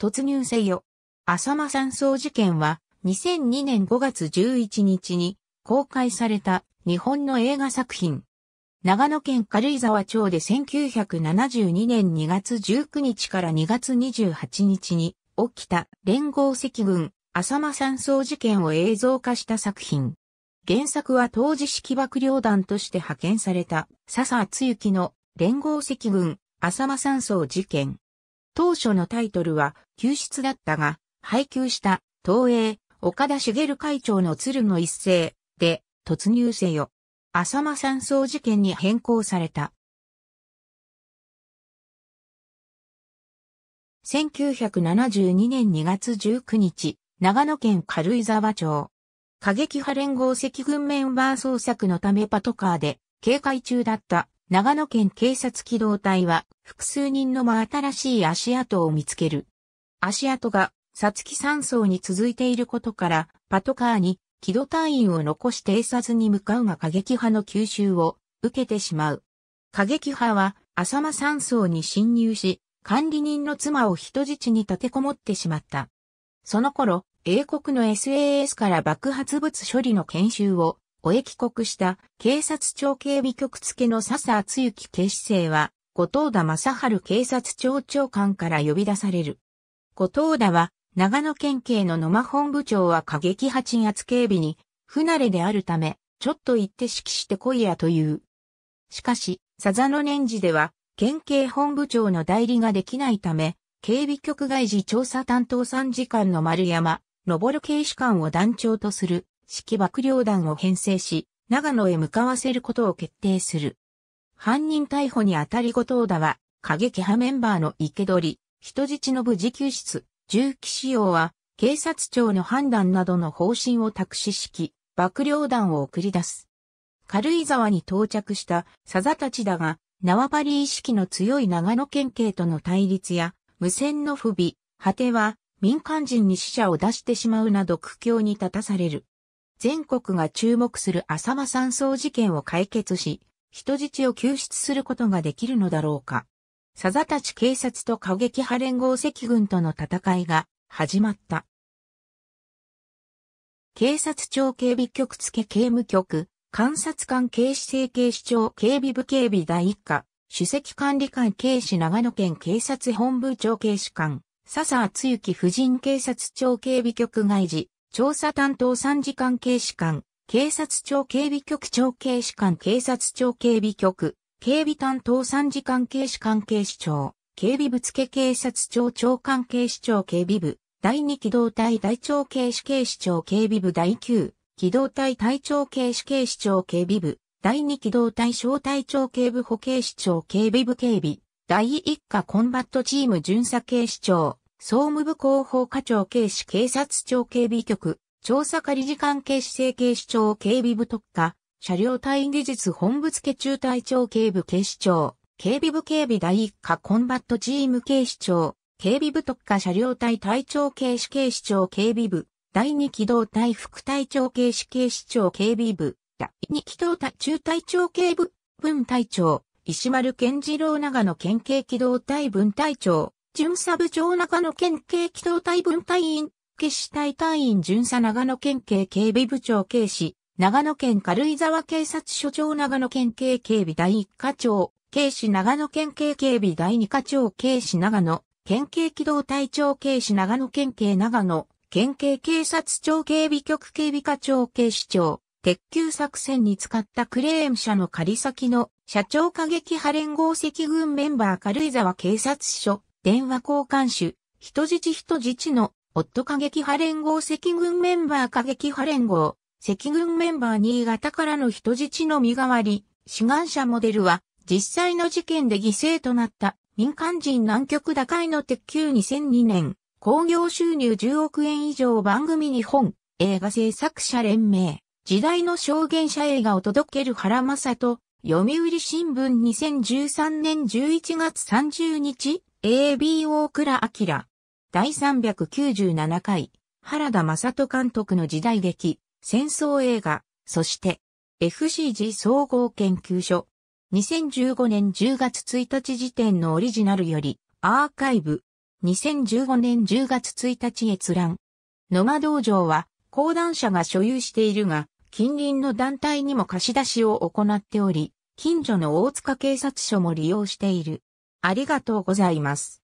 突入せよ。浅間山荘事件は、2002年5月11日に公開された日本の映画作品。長野県軽井沢町で1972年2月19日から2月28日に起きた連合赤軍浅間山荘事件を映像化した作品。原作は当時式爆僚団として派遣された笹厚幸の連合赤軍浅間山荘事件。当初のタイトルは、救出だったが、配給した、東映、岡田茂会長の鶴の一世で、突入せよ。浅間山荘事件に変更された。1972年2月19日、長野県軽井沢町。過激派連合赤軍メンバー捜索のためパトカーで警戒中だった長野県警察機動隊は複数人の真新しい足跡を見つける。足跡が、さつき山荘に続いていることから、パトカーに、機動隊員を残して偵察に向かうが過激派の吸収を受けてしまう。過激派は、浅間山荘に侵入し、管理人の妻を人質に立てこもってしまった。その頃、英国の SAS から爆発物処理の研修をおえ帰国した警察庁警備局付の笹厚幸警視正は、後藤田正春警察庁長官から呼び出される。後藤田は、長野県警の野間本部長は過激派鎮圧警備に、不慣れであるため、ちょっと行って指揮してこいやという。しかし、佐ざ野年次では、県警本部長の代理ができないため、警備局外事調査担当参事官の丸山、昇警視官を団長とする。式幕僚団を編成し、長野へ向かわせることを決定する。犯人逮捕にあたり後藤田は、過激派メンバーの生け捕り、人質の無事救出、銃器使用は、警察庁の判断などの方針を託し式、幕僚団を送り出す。軽井沢に到着した佐々たちだが、縄張り意識の強い長野県警との対立や、無線の不備、果ては民間人に死者を出してしまうなど苦境に立たされる。全国が注目する浅間山荘事件を解決し、人質を救出することができるのだろうか。佐々たち警察と過激派連合赤軍との戦いが始まった。警察庁警備局付警務局、監察官警視正警視庁警備部警備第一課、首席管理官警視長野県警察本部長警視官、笹厚幸婦人警察庁警備局外事、調査担当参事官警視官、警察庁警備局長警視官警察庁警備局、警備担当参事官警視官警視庁、警備部付警察庁長官警視庁警備部、第2機動隊隊長警視警視庁警備部第9、機動隊隊長警視警視庁警備部、第2機動隊小隊長警部補警視庁警備部警備、第1課コンバットチーム巡査警視庁、総務部広報課長警視警察庁警備局、調査仮時間警視制警視庁警備部特化、車両隊技術本部付中隊長警部警視庁、警備部警備第一課コンバットチーム警視庁、警備部特化車両隊隊長警視警視庁警備部、第二機動隊副隊長警視警視庁警備部、第二機動隊中隊長警部、分隊長、石丸健次郎長野県警機動隊分隊長、巡査部長長野県警機動隊分隊員、決死隊隊員巡査長野県警警備部長警視、長野県軽井沢警察署長長野県警警備第1課長、警視長野県警警備第2課長警視長野、県警機動隊長警視長野県警長野、県警警察庁警備局警備課長警視庁、鉄球作戦に使ったクレーン車の仮先の社長過激派連合赤軍メンバー軽井沢警察署、電話交換手、人質人質の、夫過激派連合赤軍メンバー過激派連合、赤軍メンバー新潟からの人質の身代わり、志願者モデルは、実際の事件で犠牲となった民間人南極打開の鉄球2002年、興行収入10億円以上番組日本、映画制作者連盟、時代の証言者映画を届ける原正人、読売新聞2013年11月30日、AB 大倉明。第397回、原田正人監督の時代劇、戦争映画、そして、FCG 総合研究所。2015年10月1日時点のオリジナルより、アーカイブ。2015年10月1日閲覧。野間道場は、講談社が所有しているが、近隣の団体にも貸し出しを行っており、近所の大塚警察署も利用している。ありがとうございます。